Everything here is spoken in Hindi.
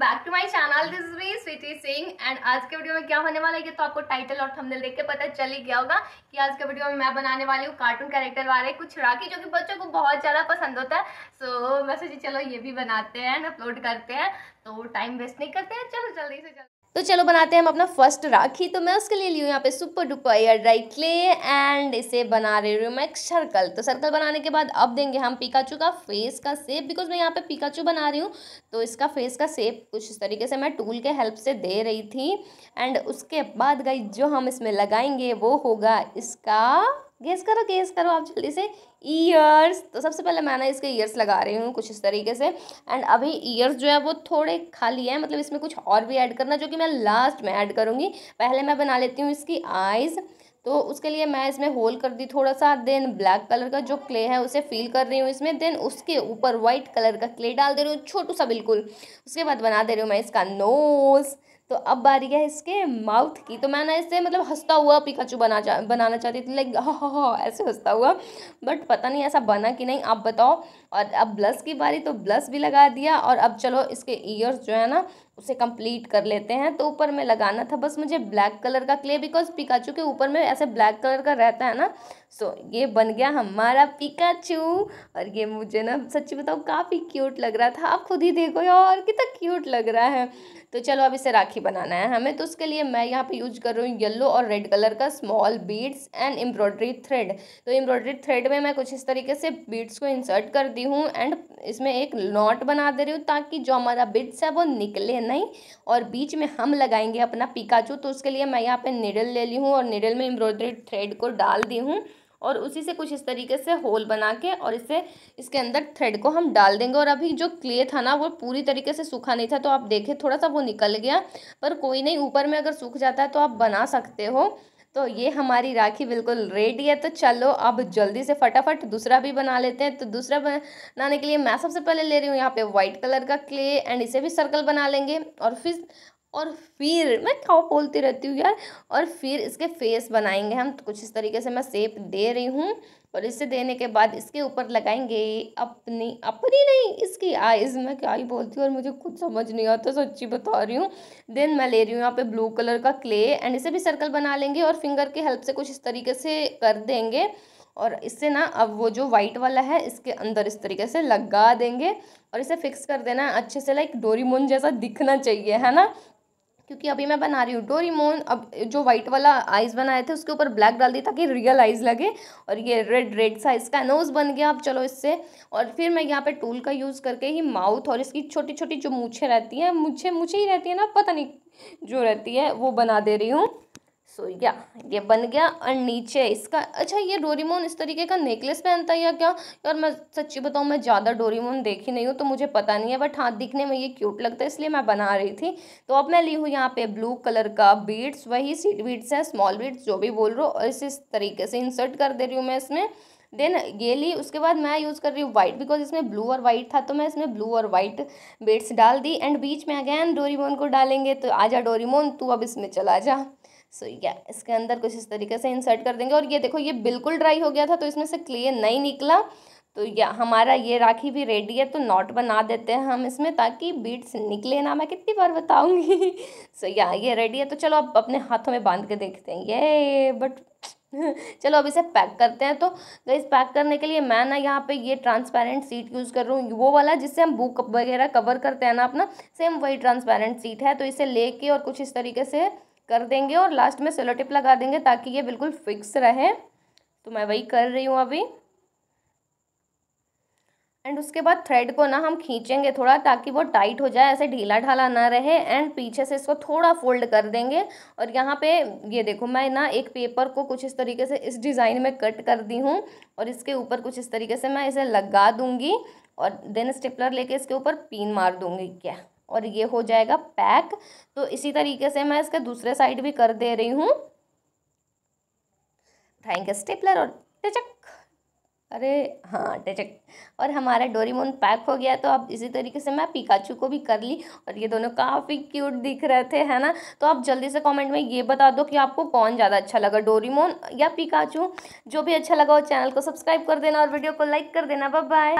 back to my channel this is me Sweety Singh and आज के वीडियो में क्या होने वाला है ये तो आपको टाइटल और थंबनेल देख के पता चल ही गया होगा कि आज के वीडियो में मैं बनाने वाली हूँ कार्टून कैरेक्टर वाले कुछ राखी जो कि बच्चों को बहुत ज़्यादा पसंद होता है सो so, मैं सोची चलो ये भी बनाते हैं अपलोड करते हैं तो टाइम वेस्ट नहीं करते हैं चलो जल्दी से जल्दी तो चलो बनाते हैं हम अपना फर्स्ट राखी तो मैं उसके लिए ली हूँ यहाँ पे super duper air dry clay and इसे बना रही हूँ मैं एक सर्कल तो सर्कल बनाने के बाद अब देंगे हम पिकाचू का फेस का सेप बिकॉज मैं यहाँ पे पिकाचू बना रही हूँ तो इसका फेस का सेप कुछ इस तरीके से मैं टूल के हेल्प से दे रही थी एंड उसके बाद गई जो हम इसमें लगाएंगे वो होगा इसका गेस करो गेस करो आप जल्दी से ईयर्स तो सबसे पहले मैंने इसके ईयर्स लगा रही हूँ कुछ इस तरीके से एंड अभी ईयर्स जो है वो थोड़े खाली है मतलब इसमें कुछ और भी ऐड करना जो कि मैं लास्ट में ऐड करूँगी पहले मैं बना लेती हूँ इसकी आइज़ तो उसके लिए मैं इसमें होल कर दी थोड़ा सा देन ब्लैक कलर का जो क्ले है उसे फील कर रही हूँ इसमें देन उसके ऊपर वाइट कलर का क्ले डाल दे रही हूँ छोटू सा बिल्कुल उसके बाद बना दे रही हूँ मैं इसका नोज़ तो अब बारी है इसके माउथ की तो मैं ना इसे मतलब हंसता हुआ पिकाचू बना जा बनाना चाहती थी लाइक हा हा हा ऐसे हंसता हुआ बट पता नहीं ऐसा बना कि नहीं आप बताओ और अब ब्लस की बारी तो ब्लस भी लगा दिया और अब चलो इसके ईयर्स जो है ना उसे कंप्लीट कर लेते हैं तो ऊपर में लगाना था बस मुझे ब्लैक कलर का क्ले बिकॉज पिकाचू के ऊपर में ऐसे ब्लैक कलर का रहता है ना सो so, ये बन गया हमारा पिकाचू और ये मुझे ना सच्ची बताओ काफ़ी क्यूट लग रहा था आप खुद ही देखो यार कितना क्यूट लग रहा है तो चलो अब इसे राखी बनाना है हमें तो उसके लिए मैं यहाँ पे यूज कर रही हूँ येलो और रेड कलर का small beads and embroidery thread तो एम्ब्रॉयडरी थ्रेड में मैं कुछ इस तरीके से बीड्स को इंसर्ट कर दी हूँ एंड इसमें एक नॉट बना दे रही हूँ ताकि जो हमारा बीड्स है वो निकले नहीं और बीच में हम लगाएंगे अपना पिकाचू तो उसके लिए मैं यहाँ पर निडल ले ली हूँ और निडल में एम्ब्रॉयडरी थ्रेड को डाल दी हूँ और उसी से कुछ इस तरीके से होल बना के और इसे इसके अंदर थ्रेड को हम डाल देंगे और अभी जो क्ले था ना वो पूरी तरीके से सूखा नहीं था तो आप देखें थोड़ा सा वो निकल गया पर कोई नहीं ऊपर में अगर सूख जाता है तो आप बना सकते हो तो ये हमारी राखी बिल्कुल रेडी है तो चलो अब जल्दी से फटाफट दूसरा भी बना लेते हैं तो दूसरा बनाने के लिए मैं सबसे पहले ले रही हूँ यहाँ पे वाइट कलर का क्ले एंड इसे भी सर्कल बना लेंगे और फिर और फिर मैं क्या बोलती रहती हूँ यार और फिर इसके फेस बनाएंगे हम तो कुछ इस तरीके से मैं सेप दे रही हूँ और इसे देने के बाद इसके ऊपर लगाएंगे अपनी अपनी नहीं इसकी आइज मैं क्या ही बोलती हूँ और मुझे खुद समझ नहीं आता सच्ची बता रही हूँ देन मैं ले रही हूँ यहाँ पे ब्लू कलर का क्ले एंड इसे भी सर्कल बना लेंगे और फिंगर की हेल्प से कुछ इस तरीके से कर देंगे और इससे ना अब वो जो वाइट वाला है इसके अंदर इस तरीके से लगा देंगे और इसे फिक्स कर देना अच्छे से लाइक डोरीमोन जैसा दिखना चाहिए है ना क्योंकि अभी मैं बना रही हूँ डोरीमोन अब जो व्हाइट वाला आइज़ बनाए थे उसके ऊपर ब्लैक डाल दी ताकि रियल आइज़ लगे और ये रेड रेड सा इसका नोज़ बन गया अब चलो इससे और फिर मैं यहाँ पे टूल का यूज़ करके ही माउथ और इसकी छोटी छोटी जो मूछे रहती हैं मूछे मूछे ही रहती है ना पता नहीं जो रहती है वो बना दे रही हूँ सो या ये बन गया और नीचे इसका अच्छा ये डोरीमोन इस तरीके का नेकलेस पहनता है या क्या यार मैं सच्ची बताऊँ मैं ज़्यादा डोरीमोन देखी नहीं हूँ तो मुझे पता नहीं है बट हाँ दिखने में ये क्यूट लगता है इसलिए मैं बना रही थी तो अब मैं ली हूँ यहाँ पे ब्लू कलर का बीड्स वही सीट बीड्स है स्मॉल बीड्स जो भी बोल रहे हो और इस, इस तरीके से इंसर्ट कर दे रही हूँ मैं इसमें देन ये ली उसके बाद मैं यूज़ कर रही हूँ वाइट बिकॉज इसमें ब्लू और वाइट था तो मैं इसमें ब्लू और वाइट बीड्स डाल दी एंड बीच में अगैन डोरीमोन को डालेंगे तो आ डोरीमोन तू अब इसमें चला जा सो so, या yeah, इसके अंदर कुछ इस तरीके से इंसर्ट कर देंगे और ये देखो ये बिल्कुल ड्राई हो गया था तो इसमें से क्लियर नहीं निकला तो या हमारा ये राखी भी रेडी है तो नॉट बना देते हैं हम इसमें ताकि बीट्स निकले ना मैं कितनी बार बताऊंगी सो so, या ये रेडी है तो चलो अब अपने हाथों में बांध के देखते हैं ये बट चलो अब इसे पैक करते हैं तो गई पैक करने के लिए मैं ना यहाँ पे ये ट्रांसपेरेंट सीट यूज़ कर रहा हूँ वो वाला जिससे हम बुक वगैरह कवर करते हैं ना अपना सेम वही ट्रांसपेरेंट सीट है तो इसे ले और कुछ इस तरीके से कर देंगे और लास्ट में सेलो टिप लगा देंगे ताकि ये बिल्कुल फिक्स रहे तो मैं वही कर रही हूँ अभी एंड उसके बाद थ्रेड को ना हम खींचेंगे थोड़ा ताकि वो टाइट हो जाए ऐसे ढीला ढाला ना रहे एंड पीछे से इसको थोड़ा फोल्ड कर देंगे और यहाँ पे ये देखो मैं ना एक पेपर को कुछ इस तरीके से इस डिज़ाइन में कट कर दी हूँ और इसके ऊपर कुछ इस तरीके से मैं इसे लगा दूँगी और देन स्टेपलर लेके इसके ऊपर पिन मार दूँगी क्या और ये हो जाएगा पैक तो इसी तरीके से मैं इसके दूसरे साइड भी कर दे रही हूँ उठाएंगे स्टेपलर और टचक अरे हाँ टचक और हमारा डोरीमोन पैक हो गया तो अब इसी तरीके से मैं पिकाचू को भी कर ली और ये दोनों काफ़ी क्यूट दिख रहे थे है ना तो आप जल्दी से कमेंट में ये बता दो कि आपको कौन ज़्यादा अच्छा लगा डोरीमोन या पिकाचू जो भी अच्छा लगा हो चैनल को सब्सक्राइब कर देना और वीडियो को लाइक कर देना बाय